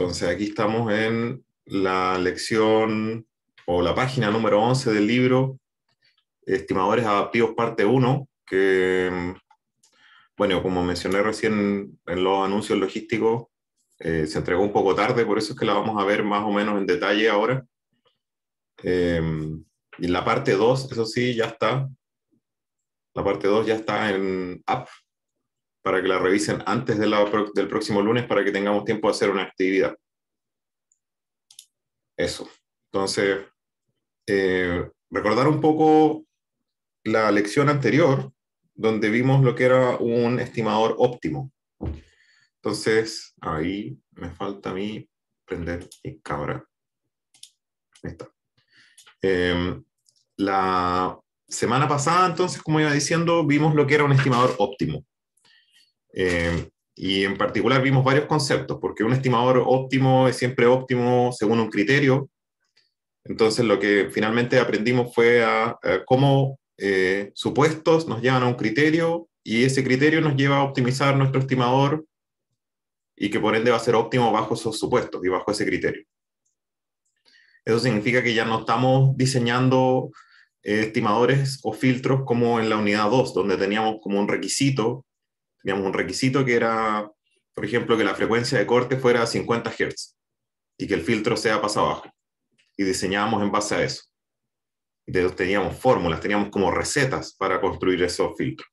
Entonces aquí estamos en la lección o la página número 11 del libro Estimadores Adaptivos Parte 1, que, bueno, como mencioné recién en los anuncios logísticos, eh, se entregó un poco tarde, por eso es que la vamos a ver más o menos en detalle ahora. Em, y la parte 2, eso sí, ya está. La parte 2 ya está en app para que la revisen antes del próximo lunes para que tengamos tiempo de hacer una actividad. Eso. Entonces, eh, recordar un poco la lección anterior, donde vimos lo que era un estimador óptimo. Entonces, ahí me falta a mí prender mi cámara. Ahí está. Em, la semana pasada, entonces, como iba diciendo, vimos lo que era un estimador óptimo. Eh, y en particular vimos varios conceptos, porque un estimador óptimo es siempre óptimo según un criterio. Entonces lo que finalmente aprendimos fue a, cómo eh, supuestos nos llevan a un criterio y ese criterio nos lleva a optimizar nuestro estimador y que por ende va a ser óptimo bajo esos supuestos y bajo ese criterio. Eso significa que ya no estamos diseñando eh, estimadores o filtros como en la unidad 2, donde teníamos como un requisito teníamos un requisito que era, por ejemplo, que la frecuencia de corte fuera 50 Hz y que el filtro sea pasa abajo. Y diseñábamos en base a eso. teníamos fórmulas, teníamos como recetas para construir esos filtros.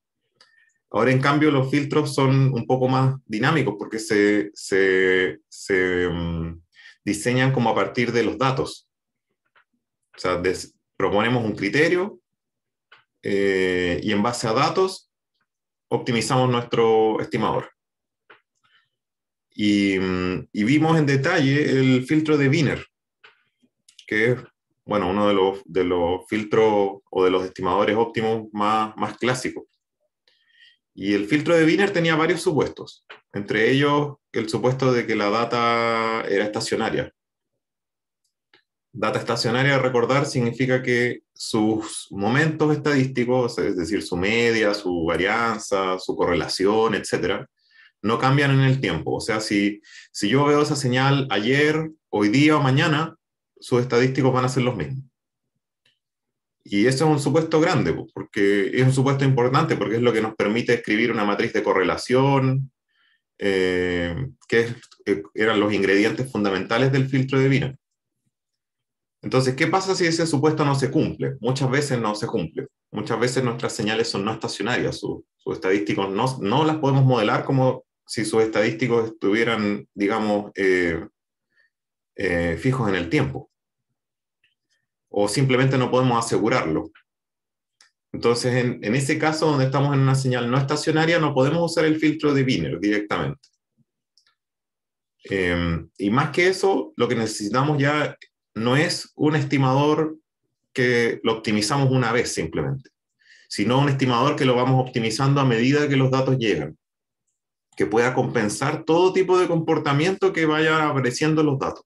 Ahora, en cambio, los filtros son un poco más dinámicos porque se, mm, diseñan como a partir de los datos. O sea, proponemos un criterio eh, y en base a datos optimizamos nuestro estimador. Mm, y, vimos en detalle el filtro de Wiener, que es bueno, uno de los, de los filtros o de los estimadores óptimos más, más clásicos. Y el filtro de Wiener tenía varios supuestos, entre ellos el supuesto de que la data era estacionaria, Data estacionaria, recordar, significa que sus momentos estadísticos, es decir, su media, su varianza, su correlación, etc., no cambian en el tiempo. O sea, si, si yo veo esa señal ayer, hoy día o mañana, sus estadísticos van a ser los mismos. Y eso es un supuesto grande, porque es un supuesto importante, porque es lo que nos permite escribir una matriz de correlación, eh, que eh, eran los ingredientes fundamentales del filtro de Vina. Entonces, ¿qué pasa si ese supuesto no se cumple? Muchas veces no se cumple. Muchas veces nuestras señales son no estacionarias, sus estadísticos no, no las podemos modelar como si sus estadísticos estuvieran, digamos, eh, eh, fijos en el tiempo. O simplemente no podemos asegurarlo. Entonces, en, ese caso donde estamos en una señal no estacionaria, no podemos usar el filtro de Wiener directamente. Em, y más que eso, lo que necesitamos ya no es un estimador que lo optimizamos una vez simplemente, sino un estimador que lo vamos optimizando a medida que los datos llegan, que pueda compensar todo tipo de comportamiento que vaya apareciendo los datos.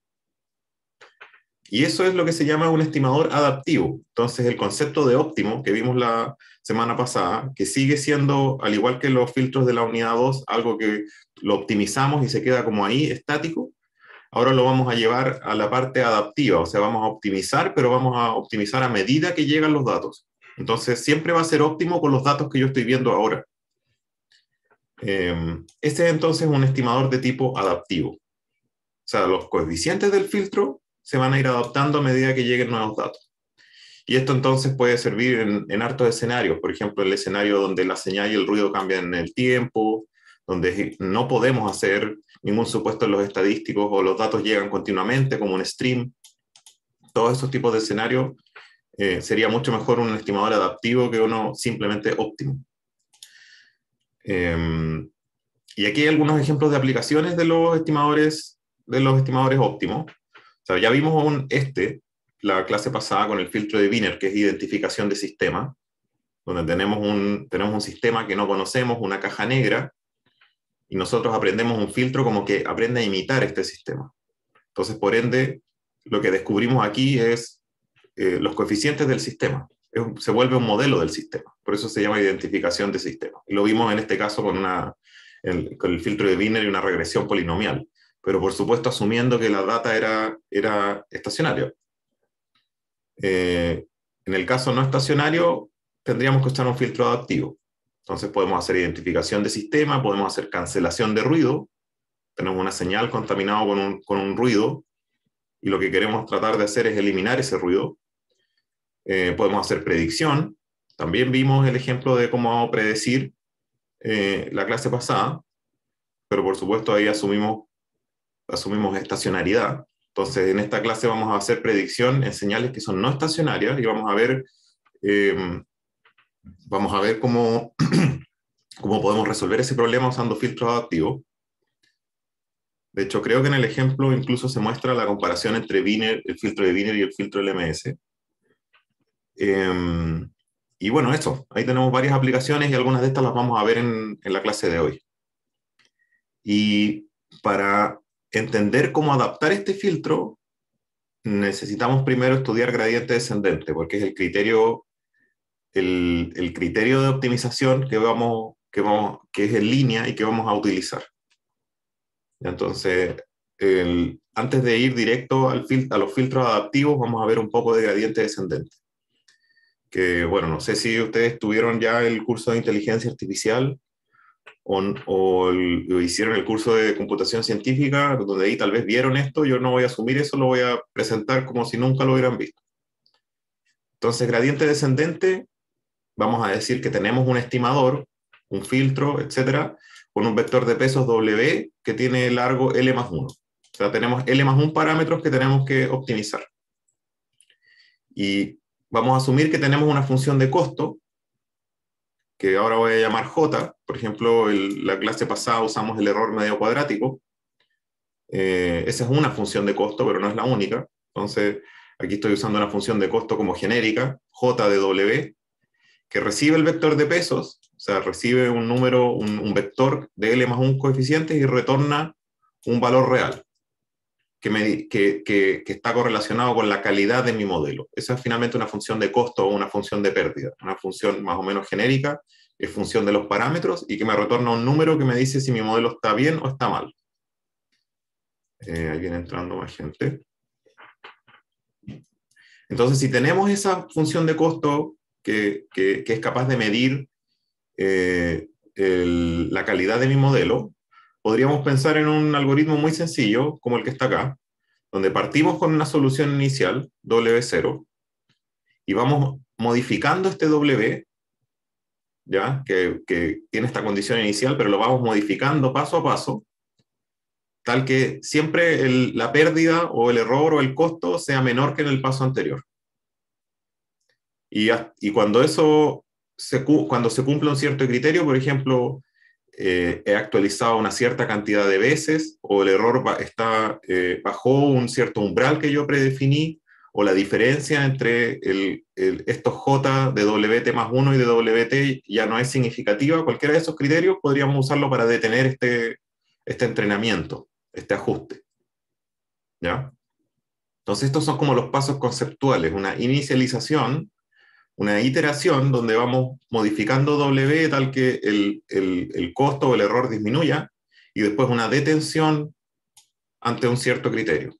Y eso es lo que se llama un estimador adaptivo. Entonces, el concepto de óptimo que vimos la semana pasada, que sigue siendo, al igual que los filtros de la unidad 2, algo que lo optimizamos y se queda como ahí, estático, ahora lo vamos a llevar a la parte adaptiva, o sea, vamos a optimizar, pero vamos a optimizar a medida que llegan los datos. Entonces, siempre va a ser óptimo con los datos que yo estoy viendo ahora. Em, este es entonces un estimador de tipo adaptivo. O sea, los coeficientes del filtro se van a ir adaptando a medida que lleguen nuevos datos. Y esto entonces puede servir en, en hartos escenarios, por ejemplo, el escenario donde la señal y el ruido cambian en el tiempo, donde no podemos hacer ningún supuesto los estadísticos o los datos llegan continuamente como un stream. Todos esos tipos de escenarios eh, sería mucho mejor un estimador adaptivo que uno simplemente óptimo. Em, y aquí hay algunos ejemplos de aplicaciones de los estimadores, de los estimadores óptimos. ya vimos un este, la clase pasada con el filtro de Wiener, que es identificación de sistema, donde tenemos un, tenemos un sistema que no conocemos, una caja negra, y nosotros aprendemos un filtro como que aprende a imitar este sistema. Entonces, por ende, lo que descubrimos aquí es eh, los coeficientes del sistema. se vuelve un modelo del sistema. Por eso se llama identificación de sistema. Y lo vimos en este caso con, el, filtro de Wiener y una regresión polinomial. Pero por supuesto asumiendo que la data era, era estacionaria. Eh, en el caso no estacionario, tendríamos que usar un filtro adaptivo. Entonces podemos hacer identificación de sistema, podemos hacer cancelación de ruido. Tenemos una señal contaminada con un, con un ruido y lo que queremos tratar de hacer es eliminar ese ruido. Eh, podemos hacer predicción. También vimos el ejemplo de cómo predecir eh, la clase pasada, pero por supuesto ahí asumimos, asumimos estacionariedad. Entonces, en esta clase vamos a hacer predicción en señales que son no estacionarias y vamos a ver eh, vamos a ver cómo, cómo podemos resolver ese problema usando filtros adaptivos. De hecho, creo que en el ejemplo incluso se muestra la comparación entre Wiener, el filtro de Wiener y el filtro LMS. Em, y bueno, eso. Ahí tenemos varias aplicaciones y algunas de estas las vamos a ver en la clase de hoy. Y para entender cómo adaptar este filtro, necesitamos primero estudiar gradiente descendente, porque es el criterio el, criterio de optimización que vamos, que que es en línea y que vamos a utilizar. Entonces, antes de ir directo al a los filtros adaptivos, vamos a ver un poco de gradiente descendente. Que bueno, no sé si ustedes tuvieron ya el curso de inteligencia artificial o, o hicieron el curso de computación científica, donde ahí tal vez vieron esto, yo no voy a asumir eso, lo voy a presentar como si nunca lo hubieran visto. Entonces, gradiente descendente vamos a decir que tenemos un estimador, un filtro, etcétera, con un vector de pesos W que tiene largo L más 1. O sea, tenemos L más 1 parámetros que tenemos que optimizar. Y vamos a asumir que tenemos una función de costo, que ahora voy a llamar J. Por ejemplo, en la clase pasada usamos el error medio cuadrático. Eh, esa es una función de costo, pero no es la única. Entonces, aquí estoy usando una función de costo como genérica, J de W, que recibe el vector de pesos, o sea, recibe un número, un, vector de L más un coeficiente y retorna un valor real que, me, que, está correlacionado con la calidad de mi modelo. Esa es finalmente una función de costo o una función de pérdida, una función más o menos genérica, es función de los parámetros y que me retorna un número que me dice si mi modelo está bien o está mal. Eh, ahí viene entrando más gente. Entonces, si tenemos esa función de costo que, es capaz de medir eh, la calidad de mi modelo, podríamos pensar en un algoritmo muy sencillo, como el que está acá, donde partimos con una solución inicial, W0, y vamos modificando este W, ¿ya? Que, tiene esta condición inicial, pero lo vamos modificando paso a paso, tal que siempre la pérdida o el error o el costo sea menor que en el paso anterior. Y, cuando eso se, cuando se cumple un cierto criterio, por ejemplo, eh, he actualizado una cierta cantidad de veces o el error está, eh, bajó un cierto umbral que yo predefiní o la diferencia entre el, estos J de WT más 1 y de WT ya no es significativa, cualquiera de esos criterios podríamos usarlo para detener este, este entrenamiento, este ajuste. ¿Ya? Entonces estos son como los pasos conceptuales, una inicialización una iteración donde vamos modificando W tal que el, costo o el error disminuya y después una detención ante un cierto criterio.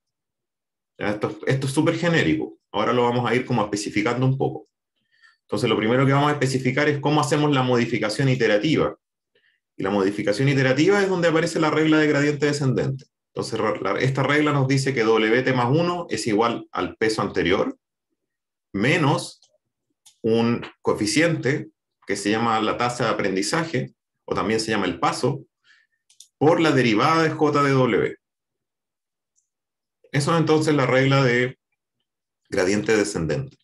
Esto, esto es súper genérico. Ahora lo vamos a ir como especificando un poco. Entonces, lo primero que vamos a especificar es cómo hacemos la modificación iterativa. Y la modificación iterativa es donde aparece la regla de gradiente descendente. Entonces, esta regla nos dice que WT más 1 es igual al peso anterior menos un coeficiente que se llama la tasa de aprendizaje, o también se llama el paso, por la derivada de J de W. Eso es entonces la regla de gradiente descendente.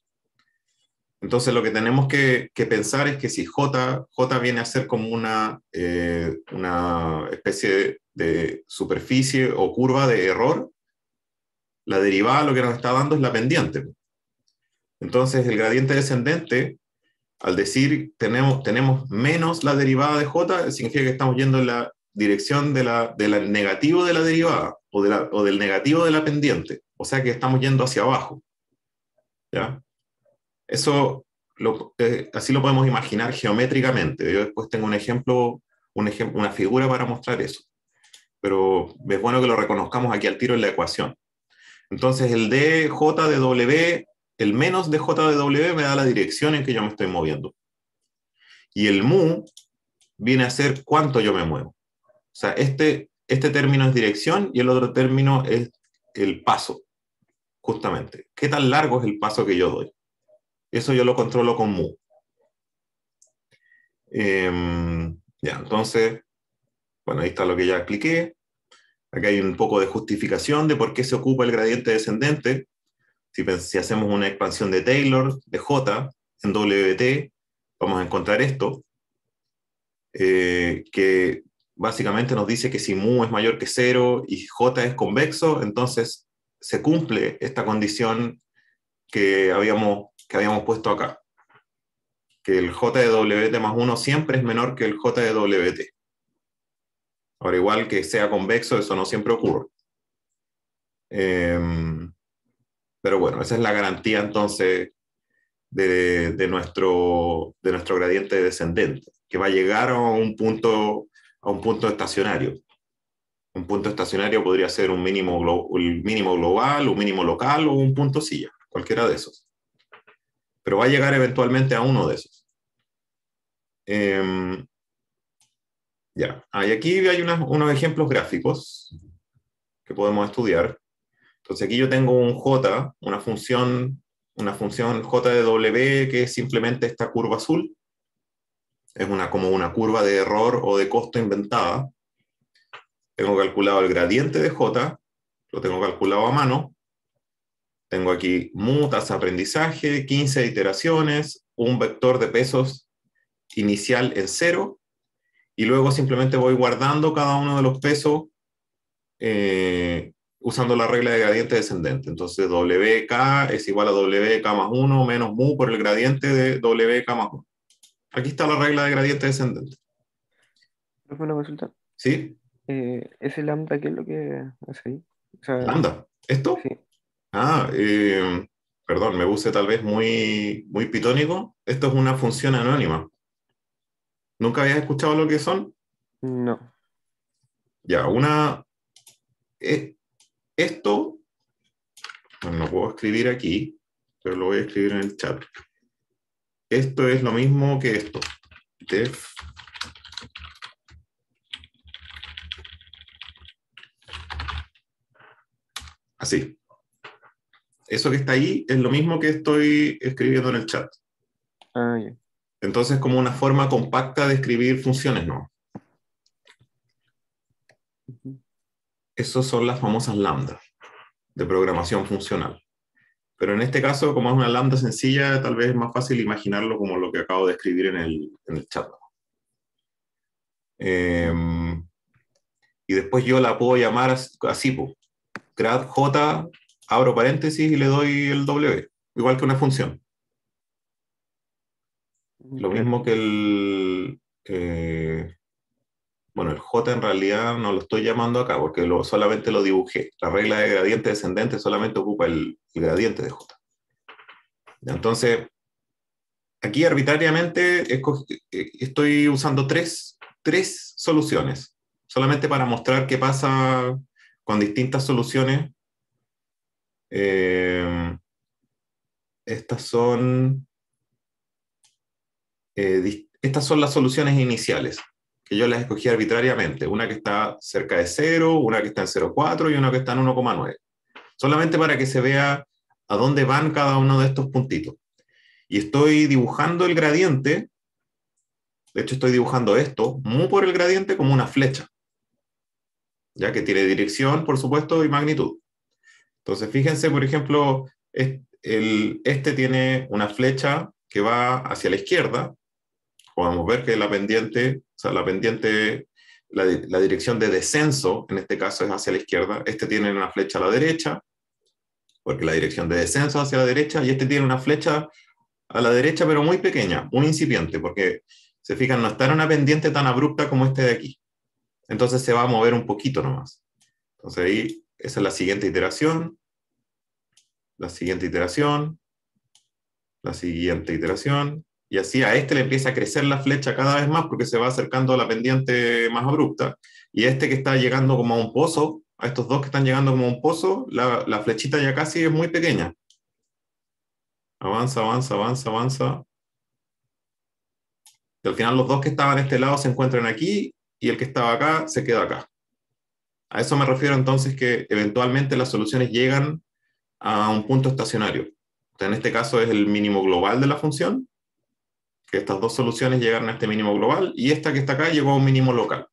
Entonces lo que tenemos que, pensar es que si J, J viene a ser como una, eh, una especie de superficie o curva de error, la derivada lo que nos está dando es la pendiente. Entonces, el gradiente descendente, al decir tenemos, tenemos menos la derivada de j, significa que estamos yendo en la dirección de la, negativo de la derivada o, de o del negativo de la pendiente. O sea que estamos yendo hacia abajo. ¿Ya? Eso eh, así lo podemos imaginar geométricamente. Yo después tengo un ejemplo, un ejemplo, una figura para mostrar eso. Pero es bueno que lo reconozcamos aquí al tiro en la ecuación. Entonces el dj de w el menos de JW me da la dirección en que yo me estoy moviendo. Y el mu viene a ser cuánto yo me muevo. O sea, este, este término es dirección y el otro término es el paso, justamente. ¿Qué tan largo es el paso que yo doy? Eso yo lo controlo con mu. Em, ya, entonces, bueno, ahí está lo que ya expliqué. Acá hay un poco de justificación de por qué se ocupa el gradiente descendente. Si, hacemos una expansión de Taylor, de J, en WT, vamos a encontrar esto, eh, que básicamente nos dice que si mu es mayor que 0 y j es convexo, entonces se cumple esta condición que habíamos, que habíamos puesto acá, que el j de wt más 1 siempre es menor que el j de wt. Ahora, igual que sea convexo, eso no siempre ocurre. Eh, pero bueno, esa es la garantía entonces de, nuestro, nuestro gradiente descendente, que va a llegar a un punto, a un punto estacionario. Un punto estacionario podría ser un mínimo, mínimo global, un mínimo local o un punto silla, cualquiera de esos. Pero va a llegar eventualmente a uno de esos. Em, ya, aquí hay unos ejemplos gráficos que podemos estudiar. Entonces aquí yo tengo un j, una función, una función j de w que es simplemente esta curva azul. Es una, como una curva de error o de costo inventada. Tengo calculado el gradiente de j, lo tengo calculado a mano. Tengo aquí mutas, aprendizaje, 15 iteraciones, un vector de pesos inicial en cero, y luego simplemente voy guardando cada uno de los pesos eh, usando la regla de gradiente descendente. Entonces WK es igual a WK más 1 menos mu por el gradiente de WK más 1. Aquí está la regla de gradiente descendente. ¿Es una Sí. Eh, ¿Ese lambda qué es lo que hace ahí? ¿Lambda? ¿Esto? Sí. Ah, eh, perdón, me puse tal vez muy, muy pitónico. Esto es una función anónima. ¿Nunca habías escuchado lo que son? No. Ya, una... Eh, esto, no lo puedo escribir aquí, pero lo voy a escribir en el chat. Esto es lo mismo que esto. Def Así. Eso que está ahí es lo mismo que estoy escribiendo en el chat. Ah, Entonces, como una forma compacta de escribir funciones, ¿no? Esas son las famosas lambdas de programación funcional. Pero en este caso, como es una lambda sencilla, tal vez es más fácil imaginarlo como lo que acabo de escribir en el, chat. Em, y después yo la puedo llamar así, grad j, abro paréntesis y le doy el w, igual que una función. Lo mismo que el... Eh, bueno, el J en realidad no lo estoy llamando acá porque lo, solamente lo dibujé. La regla de gradiente descendente solamente ocupa el, gradiente de J. Entonces, aquí arbitrariamente eh, estoy usando tres, soluciones, solamente para mostrar qué pasa con distintas soluciones. Eh, estas son, eh, estas son las soluciones iniciales que yo las escogí arbitrariamente, una que está cerca de 0, una que está en 0,4 y una que está en 1,9, solamente para que se vea a dónde van cada uno de estos puntitos. Y estoy dibujando el gradiente, de hecho estoy dibujando esto, muy por el gradiente como una flecha, ya que tiene dirección, por supuesto, y magnitud. Entonces, fíjense, por ejemplo, este tiene una flecha que va hacia la izquierda, podemos ver que la pendiente, o sea, la pendiente, la, dirección de descenso, en este caso es hacia la izquierda, este tiene una flecha a la derecha, porque la dirección de descenso es hacia la derecha, y este tiene una flecha a la derecha, pero muy pequeña, un incipiente, porque se fijan, no está en una pendiente tan abrupta como este de aquí. Entonces se va a mover un poquito nomás. Entonces ahí, esa es la siguiente iteración, la siguiente iteración, la siguiente iteración, y así a este le empieza a crecer la flecha cada vez más porque se va acercando a la pendiente más abrupta. Y este que está llegando como a un pozo, a estos dos que están llegando como a un pozo, la, flechita ya casi es muy pequeña. Avanza, avanza, avanza, avanza. Y al final los dos que estaban a este lado se encuentran aquí y el que estaba acá se queda acá. A eso me refiero entonces que eventualmente las soluciones llegan a un punto estacionario. en este caso es el mínimo global de la función estas dos soluciones llegaron a este mínimo global y esta que está acá llegó a un mínimo local.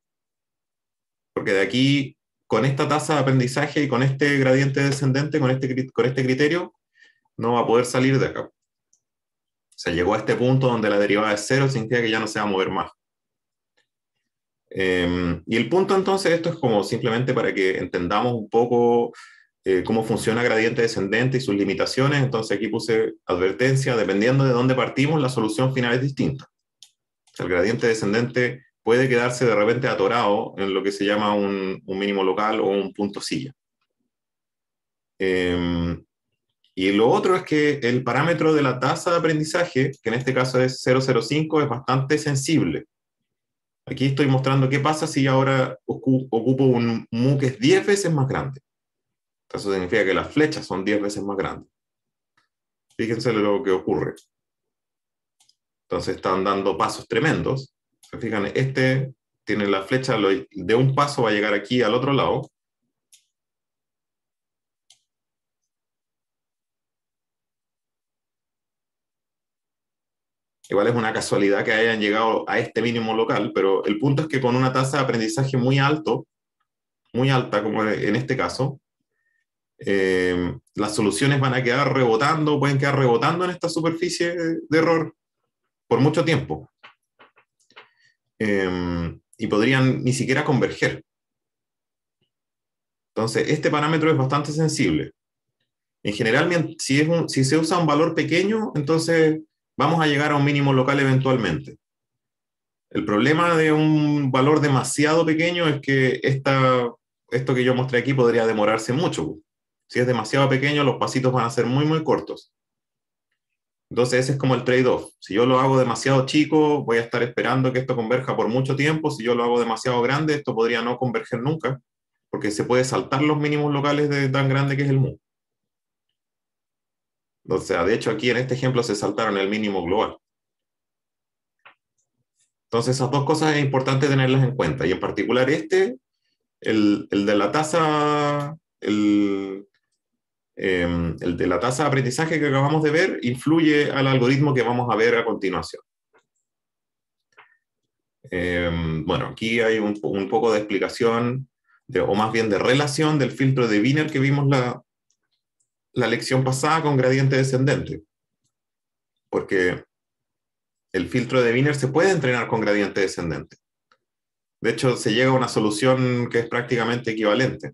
Porque de aquí, con esta tasa de aprendizaje y con este gradiente descendente, con este, con este criterio, no va a poder salir de acá. O sea, llegó a este punto donde la derivada es cero, significa que ya no se va a mover más. Em, y el punto entonces, esto es como simplemente para que entendamos un poco eh, cómo funciona gradiente descendente y sus limitaciones. Entonces aquí puse advertencia, dependiendo de dónde partimos, la solución final es distinta. El gradiente descendente puede quedarse de repente atorado en lo que se llama un, mínimo local o un punto silla. Em, y lo otro es que el parámetro de la tasa de aprendizaje, que en este caso es 0,05, es bastante sensible. Aquí estoy mostrando qué pasa si ahora ocupo un mu que es 10 veces más grande. Eso significa que las flechas son 10 veces más grandes. Fíjense lo que ocurre. Entonces están dando pasos tremendos. Fíjense, este tiene la flecha, de un paso va a llegar aquí al otro lado. Igual es una casualidad que hayan llegado a este mínimo local, pero el punto es que con una tasa de aprendizaje muy alto, muy alta como en este caso, eh, las soluciones van a quedar rebotando, pueden quedar rebotando en esta superficie de error por mucho tiempo. Eh, y podrían ni siquiera converger. Entonces, este parámetro es bastante sensible. En general, si, si se usa un valor pequeño, entonces vamos a llegar a un mínimo local eventualmente. El problema de un valor demasiado pequeño es que esta, esto que yo mostré aquí podría demorarse mucho. Si es demasiado pequeño, los pasitos van a ser muy, muy cortos. Entonces ese es como el trade-off. Si yo lo hago demasiado chico, voy a estar esperando que esto converja por mucho tiempo. Si yo lo hago demasiado grande, esto podría no converger nunca, porque se puede saltar los mínimos locales de tan grande que es el MU. O sea, de hecho aquí en este ejemplo se saltaron el mínimo global. Entonces esas dos cosas es importante tenerlas en cuenta. Y en particular este, el, el de la tasa, el, Em, el de la tasa de aprendizaje que acabamos de ver influye al algoritmo que vamos a ver a continuación. Em, bueno, aquí hay un, poco de explicación, de, o más bien de relación del filtro de Wiener que vimos la, la lección pasada con gradiente descendente. Porque el filtro de Wiener se puede entrenar con gradiente descendente. De hecho, se llega a una solución que es prácticamente equivalente.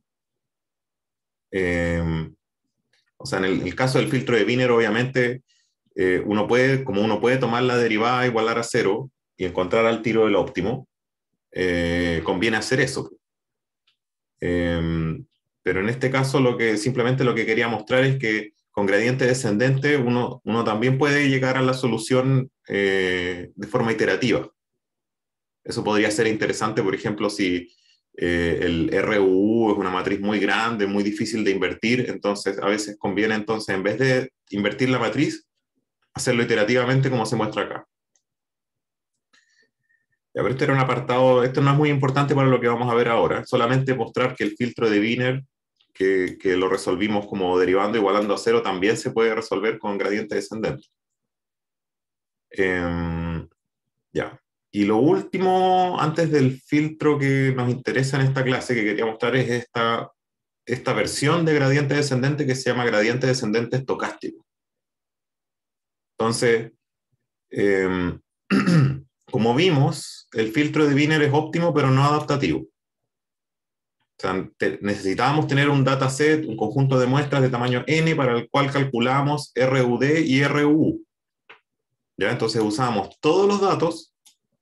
Em, o sea, en el, caso del filtro de Wiener, obviamente, eh, uno puede, como uno puede tomar la derivada, igualar a cero y encontrar al tiro el óptimo, eh, conviene hacer eso. Em, pero en este caso, lo que, simplemente lo que quería mostrar es que con gradiente descendente uno, uno también puede llegar a la solución eh, de forma iterativa. Eso podría ser interesante, por ejemplo, si eh, el RU es una matriz muy grande, muy difícil de invertir, entonces a veces conviene entonces, en vez de invertir la matriz, hacerlo iterativamente como se muestra acá. a ver, este era un apartado, esto no es muy importante para lo que vamos a ver ahora, solamente mostrar que el filtro de Wiener, que, lo resolvimos como derivando igualando a cero, también se puede resolver con gradiente descendente. Em, ya, y lo último, antes del filtro que nos interesa en esta clase, que quería mostrar, es esta, esta versión de gradiente descendente que se llama gradiente descendente estocástico. Entonces, em, como vimos, el filtro de Wiener es óptimo, pero no adaptativo. necesitábamos tener un dataset, un conjunto de muestras de tamaño n para el cual calculamos RUD y RU. ¿Ya? Entonces usamos todos los datos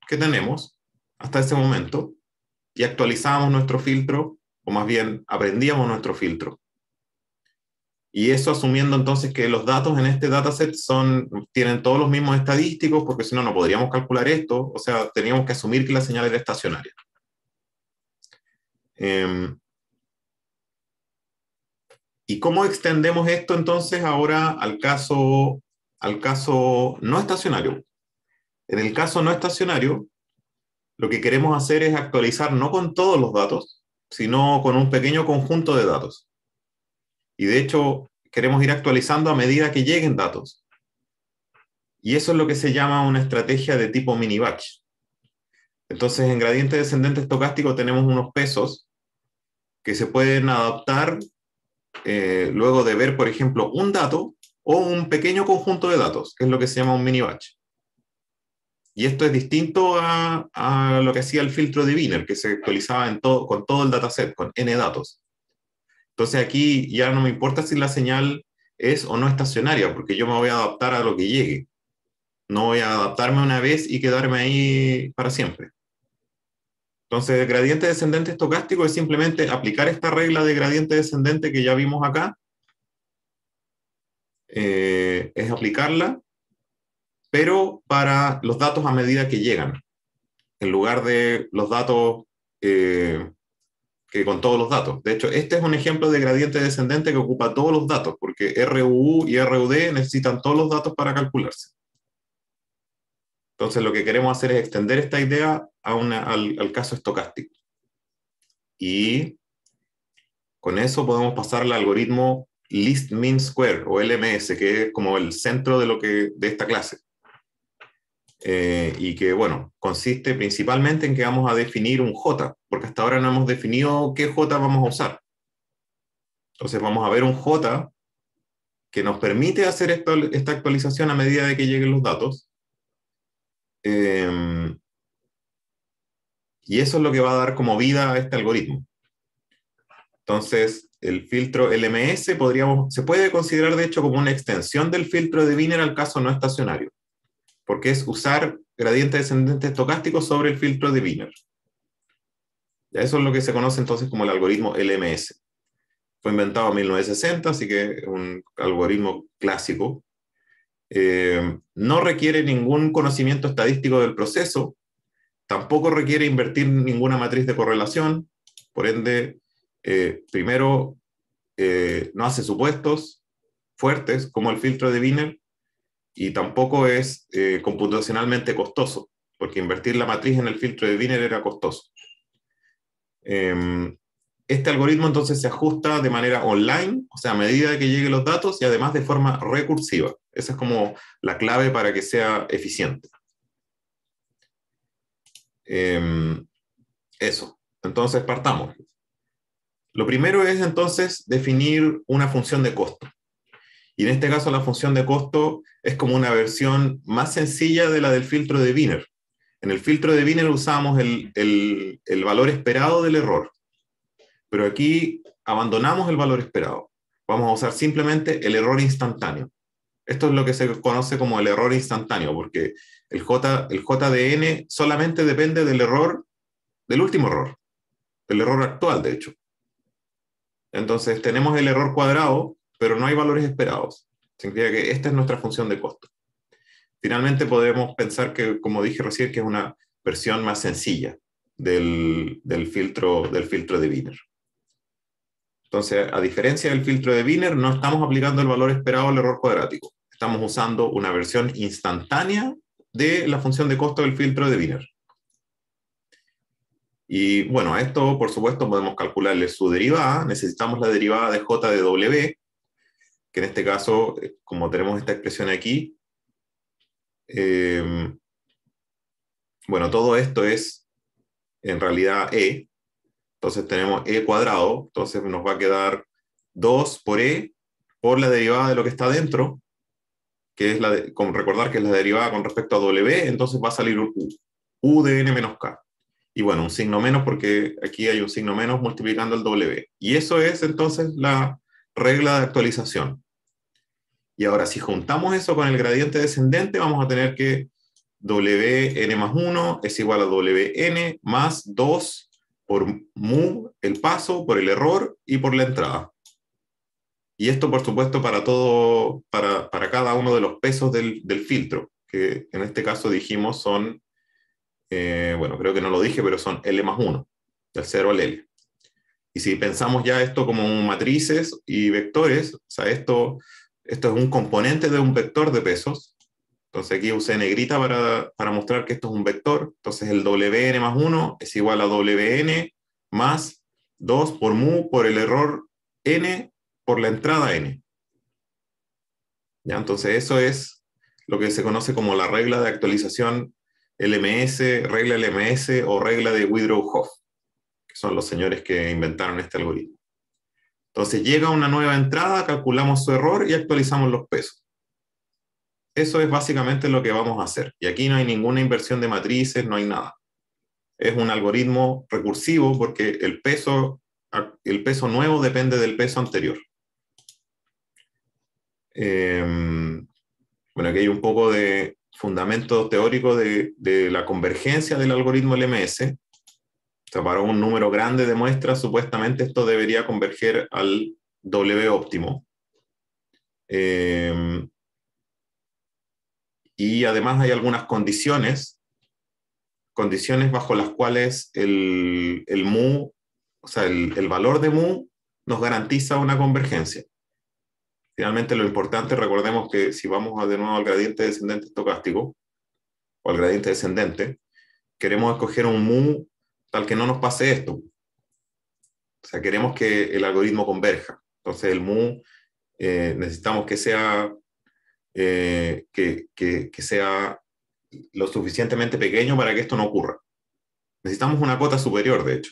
que tenemos hasta ese momento y actualizamos nuestro filtro, o más bien aprendíamos nuestro filtro. Y eso asumiendo entonces que los datos en este dataset son, tienen todos los mismos estadísticos, porque si no, no podríamos calcular esto, o sea, teníamos que asumir que la señal era estacionaria. Em, ¿Y cómo extendemos esto entonces ahora al caso, al caso no estacionario? En el caso no estacionario, lo que queremos hacer es actualizar no con todos los datos, sino con un pequeño conjunto de datos. Y de hecho, queremos ir actualizando a medida que lleguen datos. Y eso es lo que se llama una estrategia de tipo mini batch. Entonces, en gradiente descendente estocástico tenemos unos pesos que se pueden adaptar eh, luego de ver, por ejemplo, un dato o un pequeño conjunto de datos, que es lo que se llama un mini batch. Y esto es distinto a, lo que hacía el filtro de Wiener, que se actualizaba en todo, con todo el dataset, con n datos. Entonces aquí ya no me importa si la señal es o no estacionaria, porque yo me voy a adaptar a lo que llegue. No voy a adaptarme una vez y quedarme ahí para siempre. Entonces, el gradiente descendente estocástico es simplemente aplicar esta regla de gradiente descendente que ya vimos acá. Eh, es aplicarla pero para los datos a medida que llegan, en lugar de los datos eh, que con todos los datos. De hecho, este es un ejemplo de gradiente descendente que ocupa todos los datos, porque RUU y RUD necesitan todos los datos para calcularse. Entonces, lo que queremos hacer es extender esta idea a al, al caso estocástico. Y con eso podemos pasar al algoritmo List mean square o LMS, que es como el centro de, lo que, de esta clase. Eh, y que, bueno, consiste principalmente en que vamos a definir un J, porque hasta ahora no hemos definido qué J vamos a usar. Entonces vamos a ver un J que nos permite hacer esta actualización a medida de que lleguen los datos. Em, y eso es lo que va a dar como vida a este algoritmo. Entonces, el filtro LMS podríamos, se puede considerar de hecho como una extensión del filtro de Wiener al caso no estacionario porque es usar gradiente descendente estocástico sobre el filtro de Wiener. Eso es lo que se conoce entonces como el algoritmo LMS. Fue inventado en 1960, así que es un algoritmo clásico. Eh, no requiere ningún conocimiento estadístico del proceso, tampoco requiere invertir ninguna matriz de correlación, por ende, eh, primero, eh, no hace supuestos fuertes como el filtro de Wiener, y tampoco es eh, computacionalmente costoso, porque invertir la matriz en el filtro de Wiener era costoso. Em, este algoritmo entonces se ajusta de manera online, o sea, a medida que lleguen los datos y además de forma recursiva. Esa es como la clave para que sea eficiente. Em, eso. Entonces, partamos. Lo primero es entonces definir una función de costo. Y en este caso la función de costo es como una versión más sencilla de la del filtro de Wiener. En el filtro de Wiener usamos el, valor esperado del error, pero aquí abandonamos el valor esperado. Vamos a usar simplemente el error instantáneo. Esto es lo que se conoce como el error instantáneo, porque el, J, el JDN solamente depende del error, del último error, El error actual, de hecho. Entonces tenemos el error cuadrado, pero no hay valores esperados. Significa que esta es nuestra función de costo. Finalmente podemos pensar que, como dije recién, que es una versión más sencilla del, filtro, del filtro de Wiener. Entonces, a diferencia del filtro de Wiener, no estamos aplicando el valor esperado al error cuadrático. Estamos usando una versión instantánea de la función de costo del filtro de Wiener. Y bueno, a esto, por supuesto, podemos calcularle su derivada. Necesitamos la derivada de j de w, que en este caso, eh, como tenemos esta expresión aquí, eh, bueno, todo esto es en realidad E, entonces tenemos E cuadrado, entonces nos va a quedar 2 por E por la derivada de lo que está dentro, que es la de, con recordar que es la derivada con respecto a W, entonces va a salir U, U de N menos K. Y bueno, un signo menos porque aquí hay un signo menos multiplicando el W. Y eso es entonces la regla de actualización. Y ahora, si juntamos eso con el gradiente descendente, vamos a tener que Wn más 1 es igual a Wn más 2 por mu, el paso, por el error y por la entrada. Y esto, por supuesto, para, todo, para, cada uno de los pesos del, filtro, que en este caso dijimos son, eh, bueno, creo que no lo dije, pero son L más 1, del 0 al L. Y si pensamos ya esto como matrices y vectores, o sea, esto esto es un componente de un vector de pesos. Entonces aquí usé negrita para, mostrar que esto es un vector. Entonces el Wn más 1 es igual a Wn más 2 por mu por el error n por la entrada n. ¿Ya? Entonces eso es lo que se conoce como la regla de actualización LMS, regla LMS o regla de Widrow-Hoff, que son los señores que inventaron este algoritmo. Entonces llega una nueva entrada, calculamos su error y actualizamos los pesos. Eso es básicamente lo que vamos a hacer. Y aquí no hay ninguna inversión de matrices, no hay nada. Es un algoritmo recursivo porque el peso, el peso nuevo depende del peso anterior. Em, bueno, aquí hay un poco de fundamento teórico de la convergencia del algoritmo LMS, sea, para un número grande de muestras, supuestamente esto debería converger al W óptimo. Em, y además hay algunas condiciones, condiciones bajo las cuales el, el mu, o sea, el, valor de mu nos garantiza una convergencia. Finalmente, lo importante, recordemos que si vamos de nuevo al gradiente descendente estocástico, o al gradiente descendente, queremos escoger un mu tal que no nos pase esto. O sea, queremos que el algoritmo converja. Entonces, el mu eh, necesitamos que sea, eh, que sea lo suficientemente pequeño para que esto no ocurra. Necesitamos una cota superior, de hecho.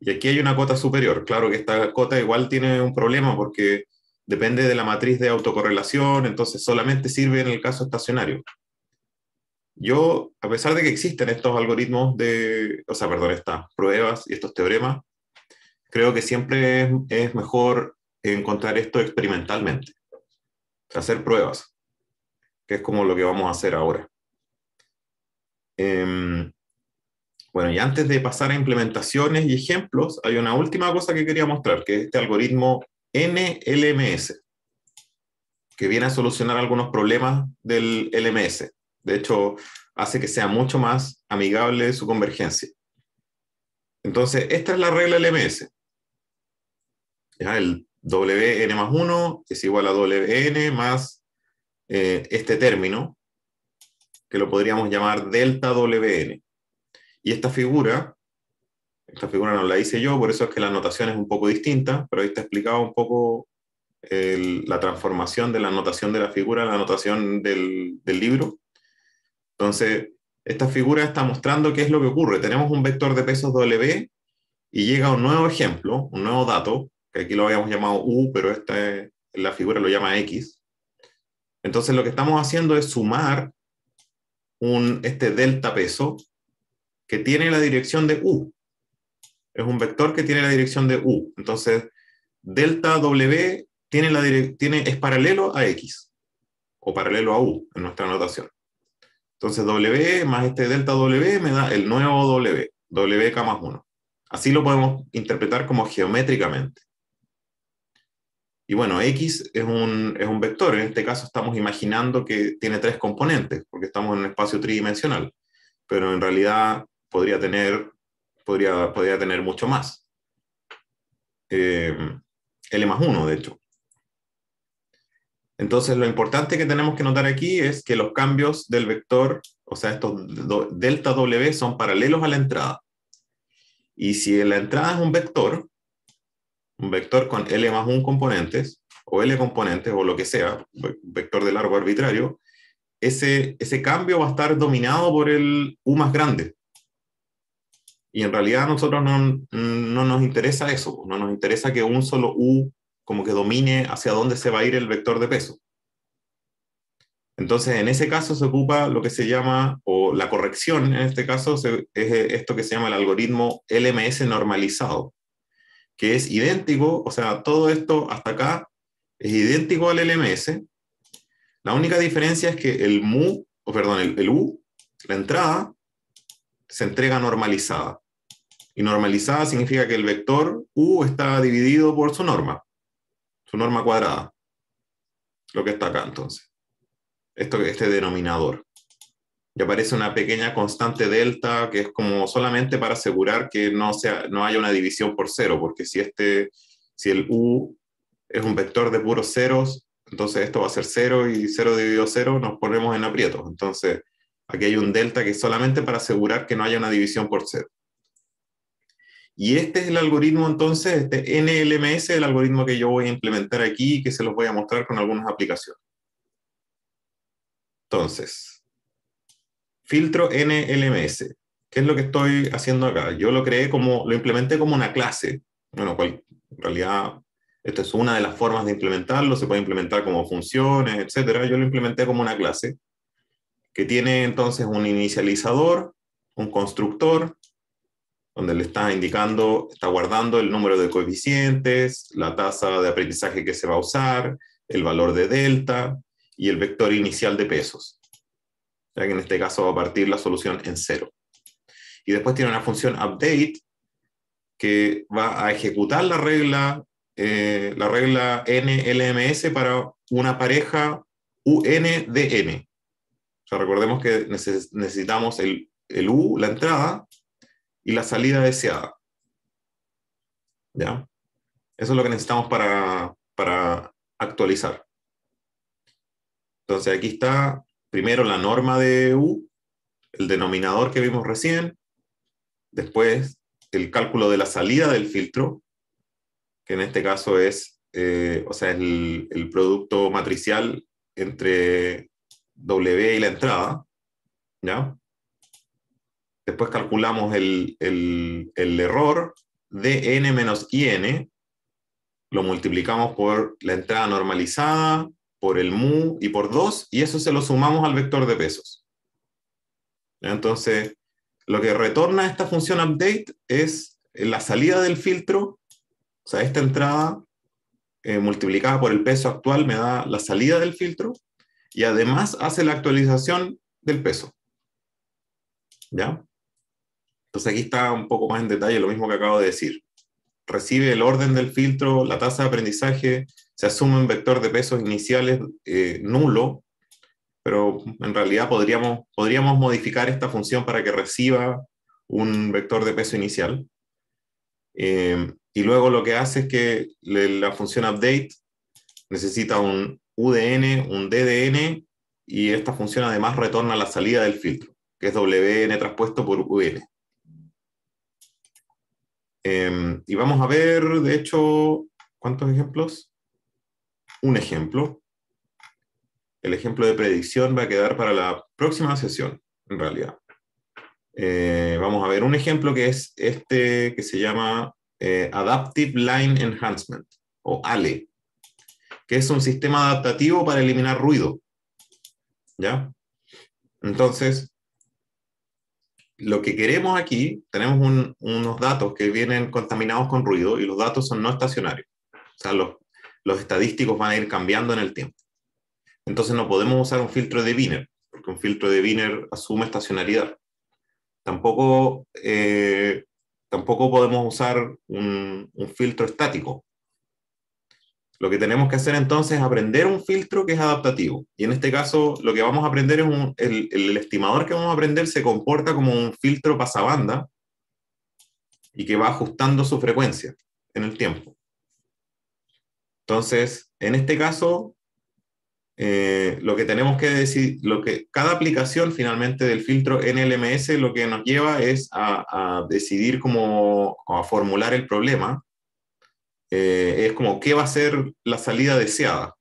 Y aquí hay una cota superior. Claro que esta cota igual tiene un problema porque depende de la matriz de autocorrelación, entonces solamente sirve en el caso estacionario yo, a pesar de que existen estos algoritmos de, o sea, perdón, estas pruebas y estos teoremas, creo que siempre es, mejor encontrar esto experimentalmente, hacer pruebas, que es como lo que vamos a hacer ahora. Em, bueno, y antes de pasar a implementaciones y ejemplos, hay una última cosa que quería mostrar, que es este algoritmo NLMS, que viene a solucionar algunos problemas del LMS. De hecho, hace que sea mucho más amigable su convergencia. Entonces, esta es la regla LMS. El Wn más 1 es igual a Wn más eh, este término, que lo podríamos llamar delta Wn. Y esta figura, esta figura no la hice yo, por eso es que la notación es un poco distinta, pero ahí está explicado un poco la transformación de la notación de la figura a la notación del libro. Entonces, esta figura está mostrando qué es lo que ocurre. Tenemos un vector de pesos W y llega un nuevo ejemplo, un nuevo dato, que aquí lo habíamos llamado U, pero esta, la figura lo llama X. Entonces lo que estamos haciendo es sumar un, este delta peso que tiene la dirección de U. Es un vector que tiene la dirección de U. Entonces, delta W tiene la tiene, es paralelo a X, o paralelo a U en nuestra notación. Entonces W más este delta W me da el nuevo W, WK más 1. Así lo podemos interpretar como geométricamente. Y bueno, X es un, vector. En este caso estamos imaginando que tiene tres componentes, porque estamos en un espacio tridimensional. Pero en realidad podría tener, podría, podría tener mucho más. Eh, L más 1, de hecho. Entonces, lo importante que tenemos que notar aquí es que los cambios del vector, o sea, estos delta W son paralelos a la entrada. Y si la entrada es un vector, un vector con L más 1 componentes, o L componentes, o lo que sea, vector de largo arbitrario, ese, ese cambio va a estar dominado por el U más grande. Y en realidad a nosotros no, no nos interesa eso, no nos interesa que un solo U como que domine hacia dónde se va a ir el vector de peso. Entonces, en ese caso se ocupa lo que se llama, o la corrección en este caso, es esto que se llama el algoritmo LMS normalizado, que es idéntico, o sea, todo esto hasta acá es idéntico al LMS. La única diferencia es que el mu, o perdón, el, el U, la entrada, se entrega normalizada. Y normalizada significa que el vector U está dividido por su norma su norma cuadrada. Lo que está acá entonces. Esto, este denominador. Y aparece una pequeña constante delta que es como solamente para asegurar que no, sea, no haya una división por cero, porque si, este, si el U es un vector de puros ceros, entonces esto va a ser cero y cero dividido cero nos ponemos en aprietos. Entonces aquí hay un delta que es solamente para asegurar que no haya una división por cero. Y este es el algoritmo entonces, este NLMS, el algoritmo que yo voy a implementar aquí y que se los voy a mostrar con algunas aplicaciones. Entonces, filtro NLMS. ¿Qué es lo que estoy haciendo acá? Yo lo creé como, lo implementé como una clase. Bueno, en realidad, esta es una de las formas de implementarlo. Se puede implementar como funciones, etc. Yo lo implementé como una clase que tiene entonces un inicializador, un constructor, donde le está indicando, está guardando el número de coeficientes, la tasa de aprendizaje que se va a usar, el valor de delta y el vector inicial de pesos. Ya que en este caso va a partir la solución en cero. Y después tiene una función update que va a ejecutar la regla, eh, la regla NLMS para una pareja UNDN. O recordemos que necesitamos el, el U, la entrada, y la salida deseada. ¿Ya? Eso es lo que necesitamos para, actualizar. Entonces aquí está primero la norma de U, el denominador que vimos recién, después el cálculo de la salida del filtro, que en este caso es, eh, o sea, el, el producto matricial entre W y la entrada, ¿ya? Después calculamos el, error de n menos in, lo multiplicamos por la entrada normalizada, por el mu y por 2, y eso se lo sumamos al vector de pesos. Entonces, lo que retorna esta función update es la salida del filtro, o sea, esta entrada eh, multiplicada por el peso actual me da la salida del filtro, y además hace la actualización del peso. ¿Ya? Entonces aquí está un poco más en detalle lo mismo que acabo de decir. Recibe el orden del filtro, la tasa de aprendizaje, se asume un vector de pesos iniciales eh, nulo, pero en realidad podríamos, podríamos modificar esta función para que reciba un vector de peso inicial. Eh, y luego lo que hace es que la función update necesita un UDN, un DDN, y esta función además retorna la salida del filtro, que es WN transpuesto por UN. Em, y vamos a ver, de hecho, ¿cuántos ejemplos? Un ejemplo. El ejemplo de predicción va a quedar para la próxima sesión, en realidad. Eh, vamos a ver un ejemplo que es este que se llama eh, Adaptive Line Enhancement, o ALE, que es un sistema adaptativo para eliminar ruido. ¿Ya? Entonces, lo que queremos aquí, tenemos unos datos que vienen contaminados con ruido y los datos son no estacionarios. O sea, los, estadísticos van a ir cambiando en el tiempo. Entonces no podemos usar un filtro de Wiener, porque un filtro de Wiener asume estacionalidad. Tampoco, eh, tampoco podemos usar un filtro estático, lo que tenemos que hacer entonces es aprender un filtro que es adaptativo. Y en este caso, lo que vamos a aprender es un, el, estimador que vamos a aprender se comporta como un filtro pasabanda y que va ajustando su frecuencia en el tiempo. Entonces, en este caso, eh, lo que tenemos que decir, lo que cada aplicación finalmente del filtro NLMS lo que nos lleva es a, a decidir cómo a formular el problema eh, es como qué va a ser la salida deseada.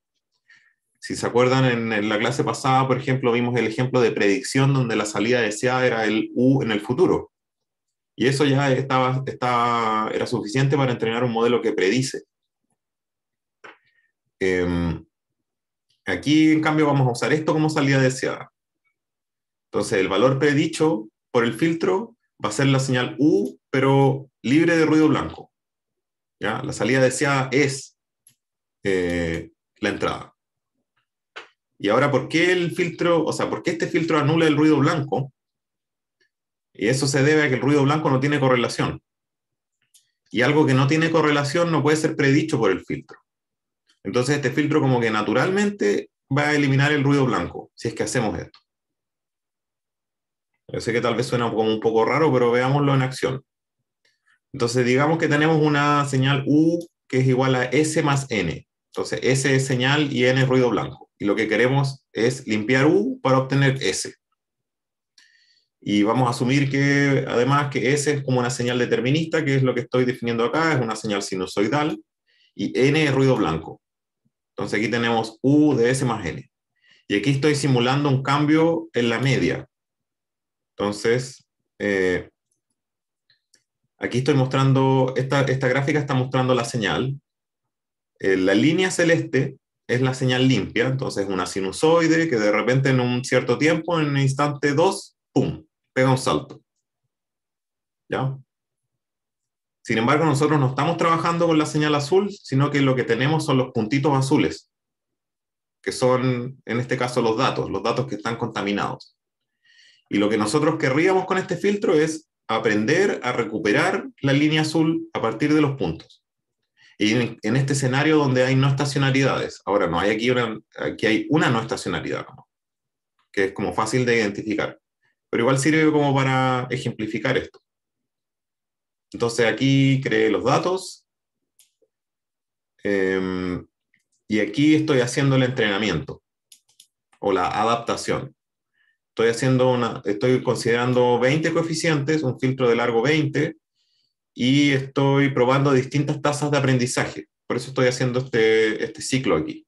Si se acuerdan, en, la clase pasada, por ejemplo, vimos el ejemplo de predicción donde la salida deseada era el U en el futuro. Y eso ya estaba, era suficiente para entrenar un modelo que predice. Em, aquí, en cambio, vamos a usar esto como salida deseada. Entonces, el valor predicho por el filtro va a ser la señal U, pero libre de ruido blanco. La salida deseada es eh, la entrada. Y ahora, ¿por qué el filtro, o sea, por qué este filtro anula el ruido blanco? Y eso se debe a que el ruido blanco no tiene correlación. Y algo que no tiene correlación no puede ser predicho por el filtro. Entonces, este filtro como que naturalmente va a eliminar el ruido blanco, si es que hacemos esto. Yo sé que tal vez suena como un poco raro, pero veámoslo en acción. Entonces, digamos que tenemos una señal U que es igual a S más N. Entonces, S es señal y N es ruido blanco. Y lo que queremos es limpiar U para obtener S. Y vamos a asumir que, además, que S es como una señal determinista, que es lo que estoy definiendo acá, es una señal sinusoidal, y N es ruido blanco. Entonces aquí tenemos U de S más N. Y aquí estoy simulando un cambio en la media. Entonces, eh, Aquí estoy mostrando, esta, gráfica está mostrando la señal. Eh, la línea celeste es la señal limpia, entonces es una sinusoide que de repente en un cierto tiempo, en un instante 2, ¡pum!, pega un salto. ¿Ya? Sin embargo, nosotros no estamos trabajando con la señal azul, sino que lo que tenemos son los puntitos azules, que son, en este caso, los datos, los datos que están contaminados. Y lo que nosotros querríamos con este filtro es aprender a recuperar la línea azul a partir de los puntos. Y en, este escenario donde hay no estacionalidades, ahora no hay aquí aquí hay una no estacionalidad, que es como fácil de identificar, pero igual sirve como para ejemplificar esto. Entonces aquí creé los datos em, y aquí estoy haciendo el entrenamiento o la adaptación estoy haciendo una, estoy considerando 20 coeficientes, un filtro de largo 20, y estoy probando distintas tasas de aprendizaje. Por eso estoy haciendo este, este ciclo aquí.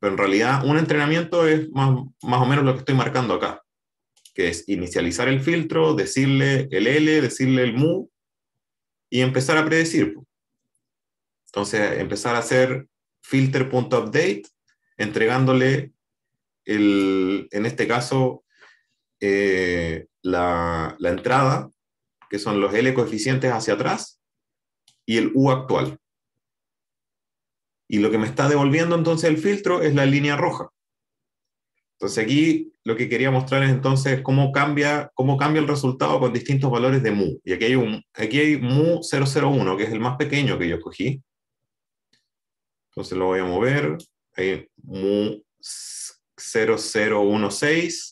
Pero en realidad un entrenamiento es más, o menos lo que estoy marcando acá, que es inicializar el filtro, decirle el L, decirle el mu, y empezar a predecir. Entonces, empezar a hacer filter.update, entregándole, en este caso, eh, la, entrada, que son los L coeficientes hacia atrás, y el U actual. Y lo que me está devolviendo entonces el filtro es la línea roja. Entonces aquí lo que quería mostrar es entonces cómo cambia, cómo cambia el resultado con distintos valores de mu. Y aquí hay, aquí hay mu 001, que es el más pequeño que yo escogí. Entonces lo voy a mover. Hay mu 0016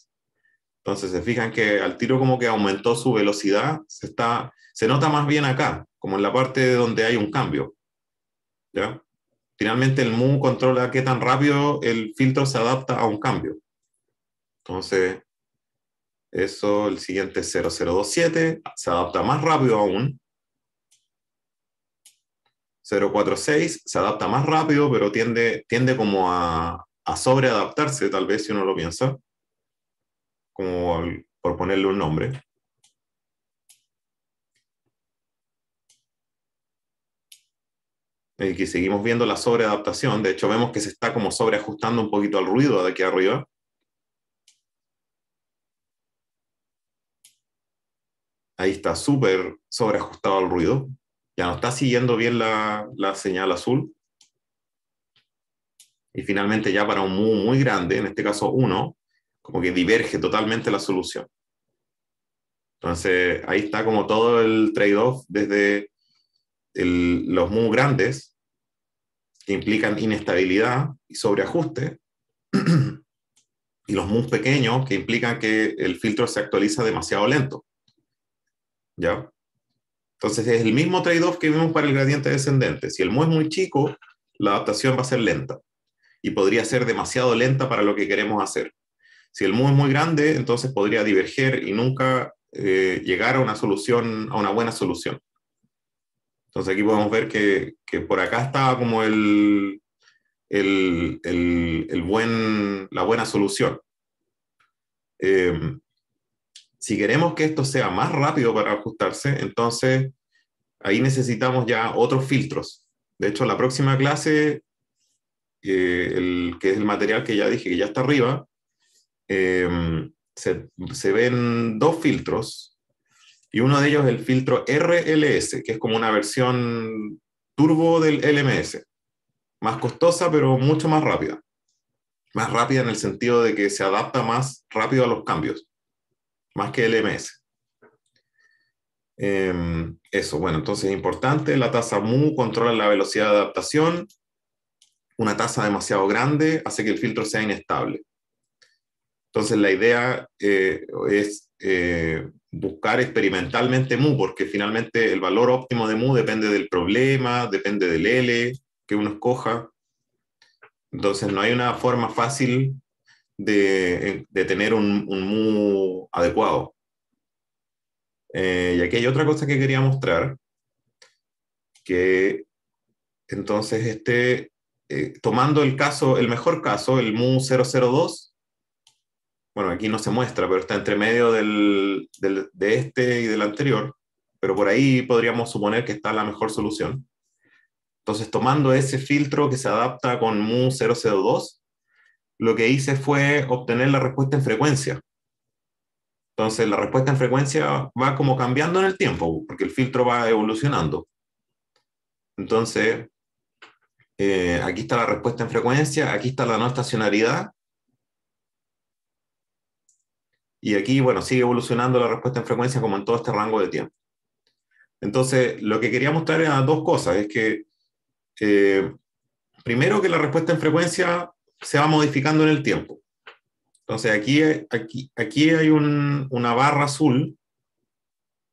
entonces se fijan que al tiro como que aumentó su velocidad, se, está, se nota más bien acá, como en la parte donde hay un cambio. ¿ya? Finalmente el Moon controla qué tan rápido el filtro se adapta a un cambio. Entonces, eso, el siguiente 0027, se adapta más rápido aún. 046 se adapta más rápido, pero tiende, tiende como a, a sobreadaptarse, tal vez si uno lo piensa como por ponerle un nombre. Aquí seguimos viendo la sobreadaptación, de hecho vemos que se está como sobreajustando un poquito al ruido de aquí arriba. Ahí está súper sobreajustado al ruido. Ya no está siguiendo bien la, la señal azul. Y finalmente ya para un muy grande, en este caso 1, como que diverge totalmente la solución. Entonces, ahí está como todo el trade-off desde los muy grandes, que implican inestabilidad y sobreajuste, y los muy pequeños, que implican que el filtro se actualiza demasiado lento. ¿Ya? Entonces, es el mismo trade-off que vimos para el gradiente descendente. Si el mu es muy chico, la adaptación va a ser lenta y podría ser demasiado lenta para lo que queremos hacer. Si el mundo es muy grande, entonces podría diverger y nunca eh, llegar a una solución, a una buena solución. Entonces aquí podemos ver que, por acá está como el, buen, la buena solución. Em, si queremos que esto sea más rápido para ajustarse, entonces ahí necesitamos ya otros filtros. De hecho, la próxima clase, eh, el, que es el material que ya dije que ya está arriba, Em, se, ven dos filtros y uno de ellos es el filtro RLS, que es como una versión turbo del LMS, más costosa pero mucho más rápida. Más rápida en el sentido de que se adapta más rápido a los cambios, más que LMS. Em, eso, bueno, entonces es importante, la tasa mu controla la velocidad de adaptación, una tasa demasiado grande hace que el filtro sea inestable entonces la idea eh, es eh, buscar experimentalmente mu, porque finalmente el valor óptimo de mu depende del problema, depende del L que uno escoja. Entonces no hay una forma fácil de, tener un, mu adecuado. Eh, y aquí hay otra cosa que quería mostrar, que entonces este, tomando el caso, el mejor caso, el mu 002, bueno, aquí no se muestra, pero está entre medio del, de este y del anterior, pero por ahí podríamos suponer que está la mejor solución. Entonces, tomando ese filtro que se adapta con mu002, lo que hice fue obtener la respuesta en frecuencia. Entonces, la respuesta en frecuencia va como cambiando en el tiempo, porque el filtro va evolucionando. Entonces, eh, aquí está la respuesta en frecuencia, aquí está la no estacionalidad, y aquí, bueno, sigue evolucionando la respuesta en frecuencia como en todo este rango de tiempo. Entonces, lo que quería mostrar era dos cosas. Es que, eh, primero, que la respuesta en frecuencia se va modificando en el tiempo. Entonces, aquí, aquí, aquí hay una barra azul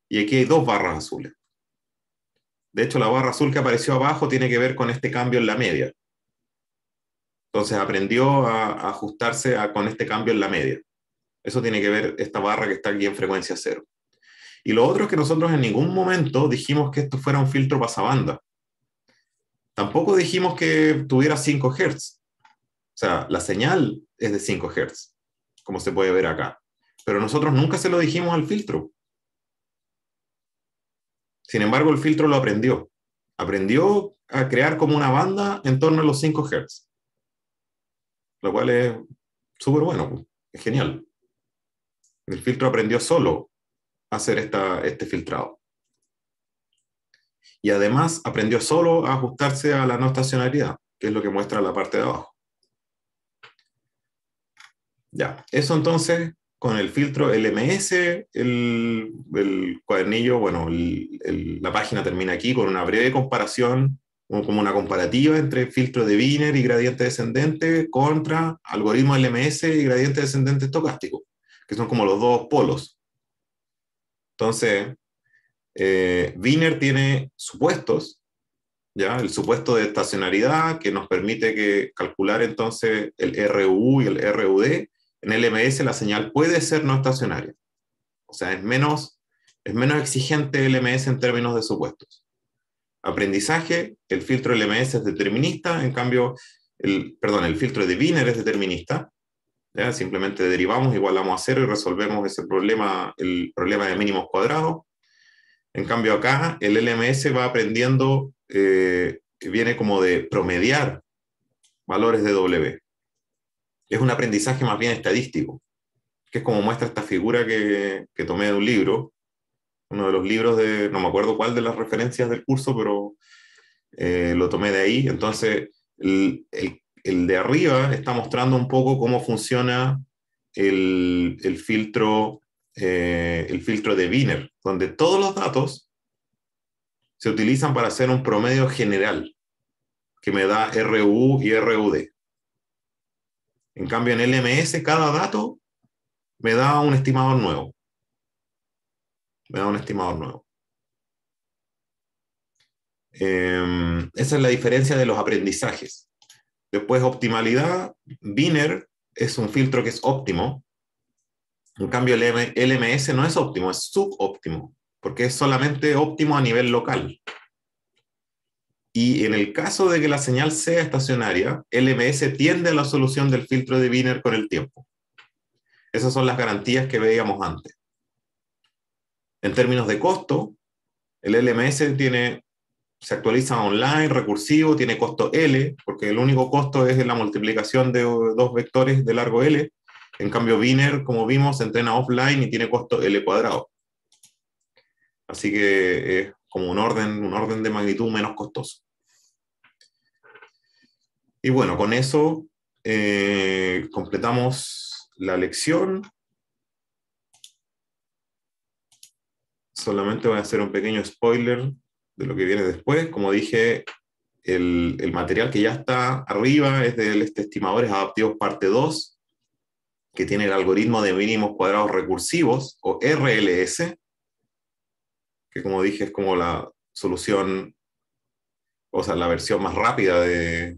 y aquí hay dos barras azules. De hecho, la barra azul que apareció abajo tiene que ver con este cambio en la media. Entonces aprendió a ajustarse con este cambio en la media. Eso tiene que ver esta barra que está aquí en frecuencia cero. Y lo otro es que nosotros en ningún momento dijimos que esto fuera un filtro pasabanda. Tampoco dijimos que tuviera 5 Hz. O sea, la señal es de 5 Hz, como se puede ver acá. Pero nosotros nunca se lo dijimos al filtro. Sin embargo, el filtro lo aprendió. Aprendió a crear como una banda en torno a los 5 Hz. Lo cual es súper bueno, es genial. El filtro aprendió solo a hacer este filtrado. Y además aprendió solo a ajustarse a la no estacionalidad, que es lo que muestra la parte de abajo. Ya, eso entonces con el filtro LMS, el, cuadernillo, bueno, la página termina aquí con una breve comparación, como una comparativa entre filtro de Wiener y gradiente descendente contra algoritmo LMS y gradiente descendente estocástico que son como los dos polos. Entonces, eh, Wiener tiene supuestos, ¿ya? el supuesto de estacionalidad que nos permite que calcular entonces el RU y el RUD. En el LMS la señal puede ser no estacionaria. O sea, es menos, es menos exigente el LMS en términos de supuestos. Aprendizaje, el filtro LMS es determinista, en cambio, el, perdón, el filtro de Wiener es determinista, Simplemente derivamos, igualamos a cero y resolvemos ese problema, el problema de mínimos cuadrados. En cambio acá el LMS va aprendiendo, eh, viene como de promediar valores de W. Es un aprendizaje más bien estadístico, que es como muestra esta figura que, tomé de un libro, uno de los libros de, no me acuerdo cuál de las referencias del curso, pero eh, lo tomé de ahí. Entonces, el, el de arriba está mostrando un poco cómo funciona el, filtro, eh, el filtro de Wiener, donde todos los datos se utilizan para hacer un promedio general que me da RU y RUD. En cambio, en LMS cada dato me da un estimador nuevo. Me da un estimador nuevo. Em, esa es la diferencia de los aprendizajes. Después, optimalidad, Biner es un filtro que es óptimo. En cambio, el LMS no es óptimo, es subóptimo, porque es solamente óptimo a nivel local. Y en el caso de que la señal sea estacionaria, LMS tiende a la solución del filtro de Biner con el tiempo. Esas son las garantías que veíamos antes. En términos de costo, el LMS tiene se actualiza online, recursivo, tiene costo L, porque el único costo es la multiplicación de dos vectores de largo L. En cambio, Biner, como vimos, se entrena offline y tiene costo L cuadrado. Así que es como un orden, un orden de magnitud menos costoso. Y bueno, con eso eh, completamos la lección. Solamente voy a hacer un pequeño spoiler de lo que viene después. Como dije, el, material que ya está arriba es de este Estimadores Adaptivos parte 2, que tiene el algoritmo de mínimos cuadrados recursivos, o RLS, que como dije es como la solución, o sea, la versión más rápida de...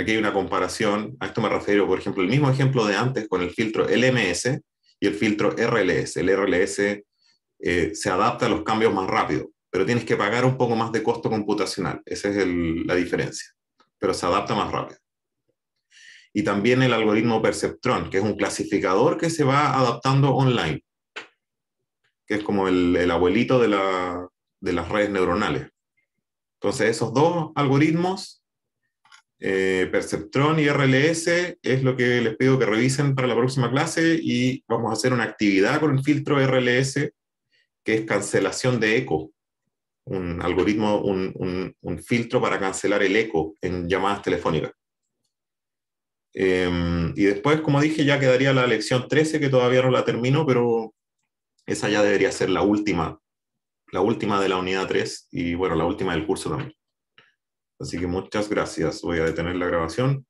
Aquí hay una comparación, a esto me refiero, por ejemplo, el mismo ejemplo de antes con el filtro LMS y el filtro RLS. El RLS eh, se adapta a los cambios más rápidos pero tienes que pagar un poco más de costo computacional. Esa es la diferencia, pero se adapta más rápido. Y también el algoritmo Perceptron, que es un clasificador que se va adaptando online, que es como el, abuelito de, las redes neuronales. Entonces, esos dos algoritmos, eh, Perceptron y RLS, es lo que les pido que revisen para la próxima clase y vamos a hacer una actividad con el filtro RLS, que es cancelación de eco un algoritmo, un, filtro para cancelar el eco en llamadas telefónicas. Em, y después, como dije, ya quedaría la lección 13, que todavía no la termino, pero esa ya debería ser la última, la última de la unidad 3 y bueno, la última del curso también. Así que muchas gracias. Voy a detener la grabación.